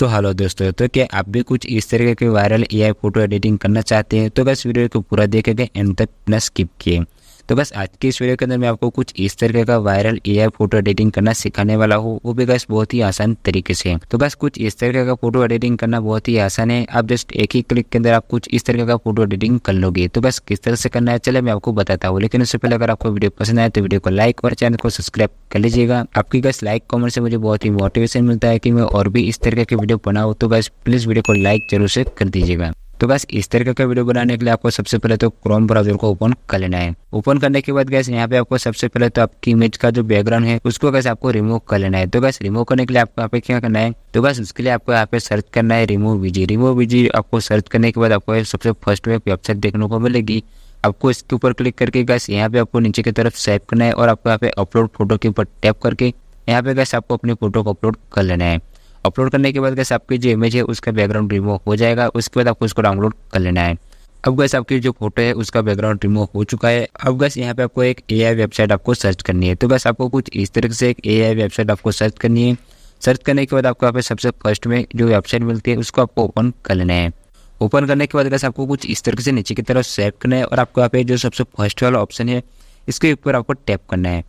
so hello दोस्तों तो क्या आप भी कुछ इस तरीके के वायरल एआई फोटो एडिटिंग करना चाहते हैं तो बस वीडियो को पूरा देखेंगे एंड तक न स्किप किए तो बस आज के इस वीडियो के अंदर मैं आपको कुछ इस तरीके का वायरल ए फोटो एडिटिंग करना सिखाने वाला हूँ वो भी बस बहुत ही आसान तरीके से तो बस कुछ इस तरीके का फोटो एडिटिंग करना बहुत ही आसान है आप जस्ट एक ही क्लिक के अंदर आप कुछ इस तरीके का फोटो एडिटिंग कर लोगे तो बस किस तरह से करना है चले मैं आपको बताता हूँ लेकिन उससे पहले अगर आपको वीडियो पसंद आए तो वीडियो को लाइक और चैनल को सब्सक्राइब कर लीजिएगा आपकी बस लाइक कमेंट से मुझे बहुत ही मोटिवेशन मिलता है कि मैं और भी इस तरीके की वीडियो बनाऊँ तो बस प्लीज़ वीडियो को लाइक जरूर से कर दीजिएगा तो बस इस तरीके का वीडियो बनाने के लिए आपको सबसे पहले तो क्रोम ब्राउजर को ओपन कर लेना है ओपन करने के बाद गैस यहाँ पे आपको सबसे पहले तो आपकी इमेज का जो बैकग्राउंड है उसको गैस आपको रिमूव कर लेना है तो बस रिमूव करने के लिए आपको यहाँ पे क्या करना है तो बस उसके लिए आपको यहाँ पे सर्च करना है रिमूव विजी रिमूव विजी आपको सर्च करने के बाद आपको सबसे फर्स्ट में वेबसाइट देखने को मिलेगी आपको इसके ऊपर क्लिक करके गैस यहाँ पे आपको नीचे की तरफ स्वाइप करना है और आपको यहाँ पे अपलोड फोटो के ऊपर टैप करके यहाँ पे गैस आपको अपनी फोटो को अपलोड कर लेना है अपलोड करने के बाद कैसे आपकी जो इमेज है उसका बैकग्राउंड रिमूव हो जाएगा उसके बाद आपको उसको डाउनलोड कर लेना है अब गैस आपकी जो फोटो है उसका बैकग्राउंड रिमूव हो चुका है अब गैस यहाँ पे आपको एक ए वेबसाइट आपको सर्च करनी है तो बस आपको कुछ इस तरीके से एक ए वेबसाइट आपको सर्च करनी है सर्च करने के बाद आपको यहाँ पे सबसे फर्स्ट में जो वेबसाइट मिलती है उसको आपको ओपन कर लेना है ओपन करने के बाद गैस आपको कुछ इस तरीके से नीचे की तरफ सेव करना है और आपको यहाँ पे जो सबसे फर्स्ट वाला ऑप्शन है इसके ऊपर आपको टैप करना है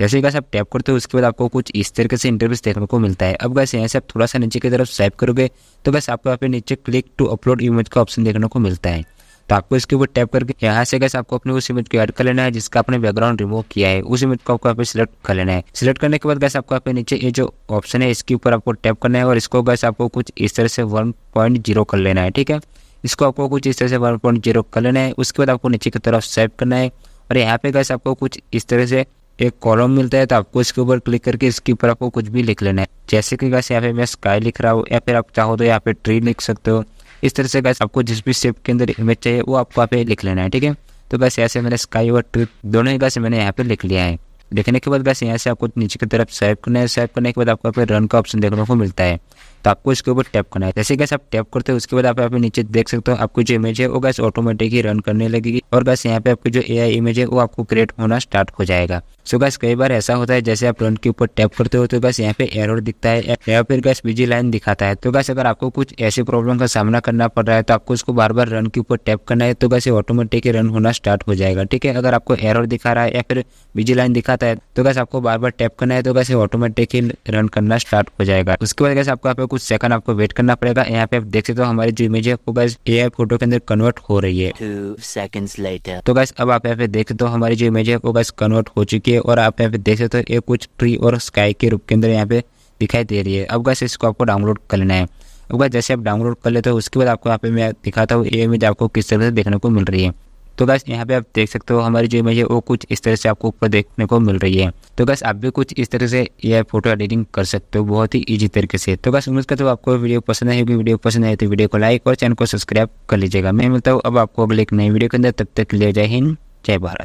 जैसे गैस आप टैप करते हो उसके बाद आपको कुछ इस तरीके से इंटरव्यूस देखने को मिलता है अब वैसे यहाँ से आप थोड़ा सा नीचे की तरफ स्वाइप करोगे तो बस आपको यहाँ पे नीचे क्लिक टू अपलोड इमेज का ऑप्शन देखने को मिलता है तो आपको इसके ऊपर टैप करके यहाँ से कैसे आपको अपने उस इमेज को ऐड कर लेना है जिसका आपने बैकग्राउंड रिमूव किया है उस इमेज को आपको यहाँ पे सिलेक्ट कर लेना है सिलेक्ट करने के बाद कैसे आपको यहाँ पे नीचे ये जो ऑप्शन है इसके ऊपर आपको टैप करना है और इसको गैस आपको कुछ इस तरह से वन पॉइंट जीरो कर लेना है ठीक है इसको आपको कुछ इस तरह से वन पॉइंट जीरो कर लेना है उसके बाद आपको नीचे की तरफ स्वाइप करना है और यहाँ पे गैस आपको कुछ इस तरह से एक कॉलम मिलता है तो आपको इसके ऊपर क्लिक करके इसके ऊपर आपको कुछ भी लिख लेना है जैसे कि गैस यहाँ पे मैं स्काई लिख रहा हूँ या फिर आप चाहो तो यहाँ पे ट्री लिख सकते हो इस तरह से गैस आपको जिस भी शेप के अंदर इमेज चाहिए वो आपको यहाँ पे लिख लेना है ठीक है तो बस यहाँ से मैंने स्काई और ट्री दोनों ही गैस मैंने यहाँ पे लिख लिया है लिखने के बाद बस यहाँ से आपको नीचे की तरफ स्वाइप करना है स्वाइप करने के बाद आपको यहाँ पे रन का ऑप्शन देखने को मिलता है तो आपको इसके ऊपर टैप करना है जैसे गैस आप टैप करते हो उसके बाद आप यहाँ नीचे देख सकते हो आपको जो इमेज है वो गैस ऑटोमेटिक ही रन करने लगेगी और गैस यहाँ पे आपकी जो ए इमेज है वो आपको क्रिएट होना स्टार्ट हो जाएगा सो गैस कई बार ऐसा होता है जैसे आप रन के ऊपर टैप करते हो तो बस यहाँ पे एरर दिखता है या फिर गैस बिजी लाइन दिखाता है तो गैस अगर आपको कुछ ऐसे प्रॉब्लम का सामना करना पड़ रहा है तो आपको उसको बार बार रन के ऊपर टैप करना है तो गैस ऑटोमेटिक रन होना स्टार्ट हो जाएगा ठीक है अगर आपको एरर दिखा रहा है या फिर बिजी लाइन दिखाता है तो गैस आपको बार बार टैप करना है तो बस ऑटोमेटिक रन करना स्टार्ट हो जाएगा उसके बाद गैस आपको यहाँ पे कुछ सेकंड आपको वेट करना पड़ेगा यहाँ पे आप देख सकते हो हमारी जो इमेज है आपको गैस ए फोटो के अंदर कन्वर्ट हो रही है तो बस अब आप यहाँ पे देख सकते हो हमारी जो इमेज है वो बस कन्वर्ट हो चुकी है और आप यहाँ पे देख सकते हो ये कुछ ट्री और स्काई के रूप के अंदर यहाँ पे दिखाई दे रही है अब बस इसको आपको डाउनलोड कर लेना है अब जैसे आप डाउनलोड कर लेते हो उसके बाद आपको यहाँ पे मैं दिखाता हूँ ये इमेज आपको किस तरह से देखने को मिल रही है तो गैस यहाँ पे आप देख सकते हो हमारी जो इमेज है वो कुछ इस तरह से आपको ऊपर देखने को मिल रही है तो गैस आप भी कुछ इस तरह से यह फोटो एडिटिंग कर सकते हो बहुत ही ईजी तरीके से तो गैस उम्मीद करते हो आपको वीडियो पसंद है वीडियो पसंद आए तो वीडियो को लाइक और चैनल को सब्सक्राइब कर लीजिएगा मैं मिलता हूँ अब आपको अगले एक नई वीडियो के अंदर तब तक ले जय हिंद जय भारत